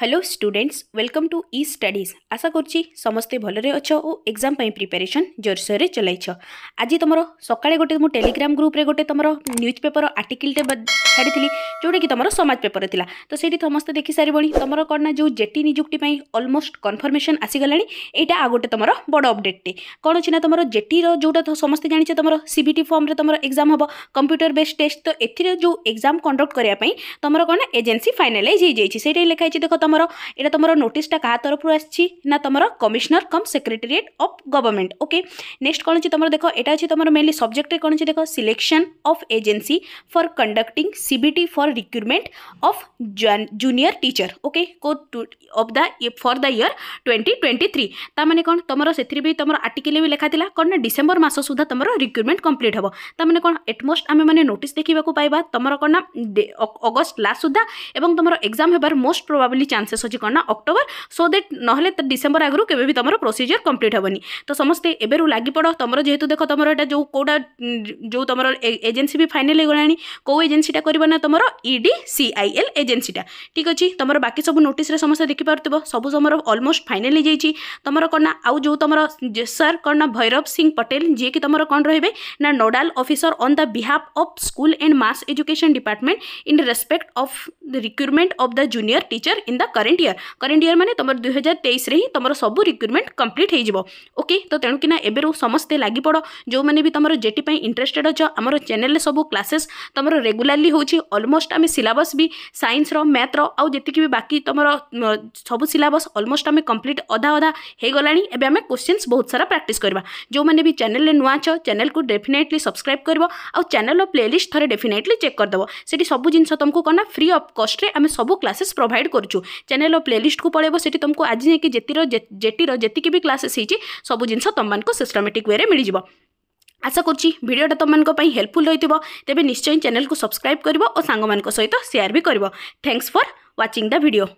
hello students welcome to E studies আশা করছি সমস্তে ভালরে অছ ও এক্সাম পাই প্রিপারেশন জোরসোরে চলাইছ আজি তোমার সকালে গোটে মু টেলিগ্রাম গ্রুপে গোটে তোমার নিউজ পেপর আর্টিকলটে ছাড়ি যেটা কি তোমার সমাজ পেপর লা তো সেইটি সমস্তে দেখি সারিবি তোমার কণ না যে জেটি নিযুক্তি পাই অলমোস্ট কনফর্মেসন আসিগলা এইটা আ গোটে তোমার বড় অপডেটটে কণ অছি না তোমার জেটির যেটা সমস্তে জাঁচ তোমার সিবিটি ফর্মে তোমার এক্সাম হব কম্পুটর বেস টেস্ট তো এর যে এক্সাম কন্ডক্ট করা তোমার কণ এজেন্সি ফাইনালাইজ হয়ে যাই সেইটাই লেখা হয়েছে দেখ তোমার এটা তোমার নোটিসটা কাহা তরফর আসছি না তোমার commissioner cum secretariat of government okay next কোণ আছে তোমার দেখো এটা আছে তোমার মেনলি সবজেক্টে কোণ আছে দেখো selection of agency for conducting CBT for recruitment of junior teacher okay কো of the for the year twenty twenty three তা মানে কোণ তোমার সেথিরে বি তোমার আর্টিকেল বি লেখা লা কোণ না ডিসেম্বর মাস সুদ্ধা তোমার রিক্রুটমেন্ট কমপ্লিট হব তা মানে কোণ এটমোস্ট আমি মানে নোটিস দেখা পাইবা তোমার কোণ না অগস্ট লাস্ট সুদ্ধা এবং তোমার এক্সাম হবার মোস্ট প্রবাবলি ଚାନ୍ସେସ୍ ଅଛି କ'ଣ ନା ଅକ୍ଟୋବର ସୋ ଦେଟ୍ ନହେଲେ ଡିସେମ୍ବର ଆଗରୁ କେବେ ବି ତୁମର ପ୍ରୋସିଜିଓର କମ୍ପ୍ଲିଟ୍ ହେବନି ତ ସମସ୍ତେ ଏବେରୁ ଲାଗିପଡ଼ ତୁମର ଯେହେତୁ ଦେଖ ତୁମର ଏଇଟା ଯେଉଁ କେଉଁଟା ଯେଉଁ ତୁମର ଏଜେନ୍ସି ବି ଫାଇନାଲ୍ ହେଇଗଲାଣି କେଉଁ ଏଜେନ୍ସିଟା କରିବ ନା ତୁମର ଇଡି ସିଆଇଏଲ୍ ଏଜେନ୍ସିଟା ଠିକ୍ ଅଛି ତୁମର ବାକି ସବୁ ନୋଟିସ୍ରେ ସମସ୍ତେ ଦେଖିପାରୁଥିବ ସବୁ ତୁମର ଅଲମୋଷ୍ଟ ଫାଇନାଲ୍ ହେଇଯାଇଛି ତୁମର କ'ଣ ନା ଆଉ ଯେଉଁ ତୁମର ସାର୍ କ'ଣ ନା ଭୈରବ ସିଂ ପଟେଲ ଯିଏକି ତୁମର କ'ଣ ରହିବେ ନା nodal officer on the behalf of school and mass education department in respect of the recruitment of the junior teacher in the ହେଲା କରେଣ୍ଟ ଇୟର୍ କରେଣ୍ଟ ଇୟର୍ ମାନେ ତୁମର ଦୁଇ ହଜାର ତେଇଶରେ ହିଁ ତୁମର ସବୁ ରିକ୍ରୁଟମେଣ୍ଟ କମ୍ପ୍ଲିଟ୍ ହେଇଯିବ ଓକେ ତ ତେଣୁକିନା ଏବେରୁ ସମସ୍ତେ ଲାଗିପଡ଼ ଯେଉଁମାନେ ବି ତୁମର ଜେଟି ପାଇଁ ଇଣ୍ଟରେଷ୍ଟେଡ୍ ଅଛ ଆମର ଚ୍ୟାନେଲରେ ସବୁ କ୍ଲାସେସ୍ ତୁମର ରେଗୁଲାରଲି ହେଉଛି ଅଲମୋଷ୍ଟ ଆମେ ସିଲାବସ୍ ବି ସାଇନ୍ସର ମ୍ୟାଥ୍ର ଆଉ ଯେତିକି ବି ବାକି ତୁମର ସବୁ ସିଲାବସ୍ ଅଲମୋଷ୍ଟ ଆମେ କମ୍ପ୍ଲିଟ୍ ଅଧା ଅଧା ହେଇଗଲାଣି ଏବେ ଆମେ କୋଶ୍ଚିନ୍ସ ବହୁତ ସାରା ପ୍ରାକ୍ଟିସ୍ କରିବା ଯେଉଁମାନେ ବି ଚ୍ୟାନେଲରେ ନୂଆ ଅଛ ଚ୍ୟାନେଲକୁ ଡେଫିନେଟଲି ସବସ୍କ୍ରାଇବ୍ କରିବ ଆଉ ଚ୍ୟାନେଲର ପ୍ଲେଲିଷ୍ଟ ଥରେ ଡେଫିନେଟଲି ଚେକ୍ କରିଦେବ ସେଠି ସବୁ ଜିନିଷ ତୁମକୁ କ'ଣ ନା ଫ୍ରି ଅଫ୍ କଷ୍ଟରେ ଆମେ ସବୁ କ୍ଲାସେସ୍ ପ୍ରୋଭାଇଡ଼ କରୁଛୁ ଚ୍ୟାନେଲ୍ ପ୍ଲେଲିଷ୍ଟ କୁ ପଳେଇବ ସେଠି ତୁମକୁ ଆଜି ଯାଇକି ଯେତିର ଜେଟିର ଯେତିକି ବି କ୍ଲାସେସ୍ ହେଇଛି ସବୁ ଜିନିଷ ତୁମମାନଙ୍କୁ ସିଷ୍ଟମେଟିକ୍ ୱେରେ ମିଳିଯିବ ଆଶା କରୁଛି ଭିଡ଼ିଓଟା ତୁମମାନଙ୍କ ପାଇଁ ହେଲ୍ପଫୁଲ୍ ରହିଥିବ ତେବେ ନିଶ୍ଚୟ ଚ୍ୟାନେଲ୍କୁ ସବସ୍କ୍ରାଇବ୍ କରିବ ଓ ସାଙ୍ଗମାନଙ୍କ ସହିତ ସେୟାର ବି କରିବ thanks for watching the video